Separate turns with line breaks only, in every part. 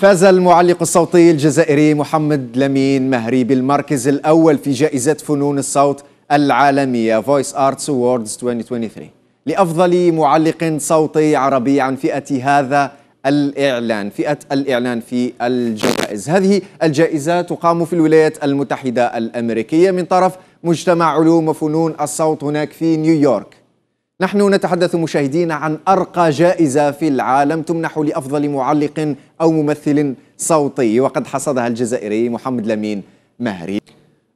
فاز المعلق الصوتي الجزائري محمد لمين مهري بالمركز الأول في جائزة فنون الصوت العالمية Voice Arts Awards 2023 لأفضل معلق صوتي عربي عن فئة هذا الإعلان فئة الإعلان في الجوائز هذه الجائزة تقام في الولايات المتحدة الأمريكية من طرف مجتمع علوم وفنون الصوت هناك في نيويورك نحن نتحدث مشاهدين عن أرقى جائزة في العالم تمنح لأفضل معلق أو ممثل صوتي وقد حصدها الجزائري محمد لمين مهري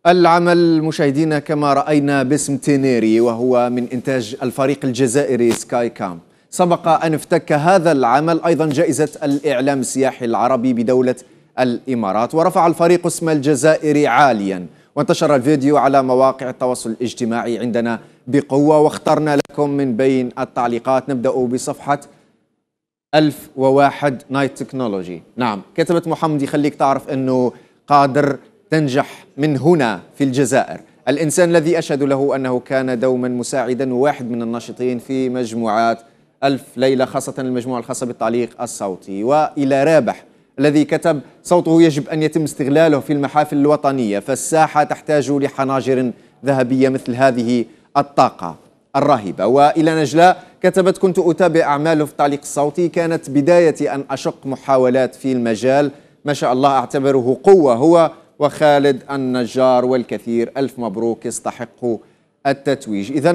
العمل مشاهدينا كما رأينا باسم تينيري وهو من إنتاج الفريق الجزائري سكاي كام سبق أن افتك هذا العمل أيضا جائزة الإعلام السياحي العربي بدولة الإمارات ورفع الفريق اسم الجزائري عالياً وانتشر الفيديو على مواقع التواصل الاجتماعي عندنا بقوة واخترنا لكم من بين التعليقات نبدأ بصفحة 1001 نايت تكنولوجي نعم كتبت محمد يخليك تعرف أنه قادر تنجح من هنا في الجزائر الإنسان الذي أشهد له أنه كان دوما مساعدا وواحد من الناشطين في مجموعات ألف ليلة خاصة المجموعة الخاصة بالتعليق الصوتي وإلى رابح الذي كتب صوته يجب أن يتم استغلاله في المحافل الوطنية فالساحة تحتاج لحناجر ذهبية مثل هذه الطاقة الرهيبة وإلى نجلاء كتبت كنت أتابع أعماله في التعليق الصوتي كانت بدايتي أن أشق محاولات في المجال ما شاء الله أعتبره قوة هو وخالد النجار والكثير ألف مبروك يستحق التتويج إذا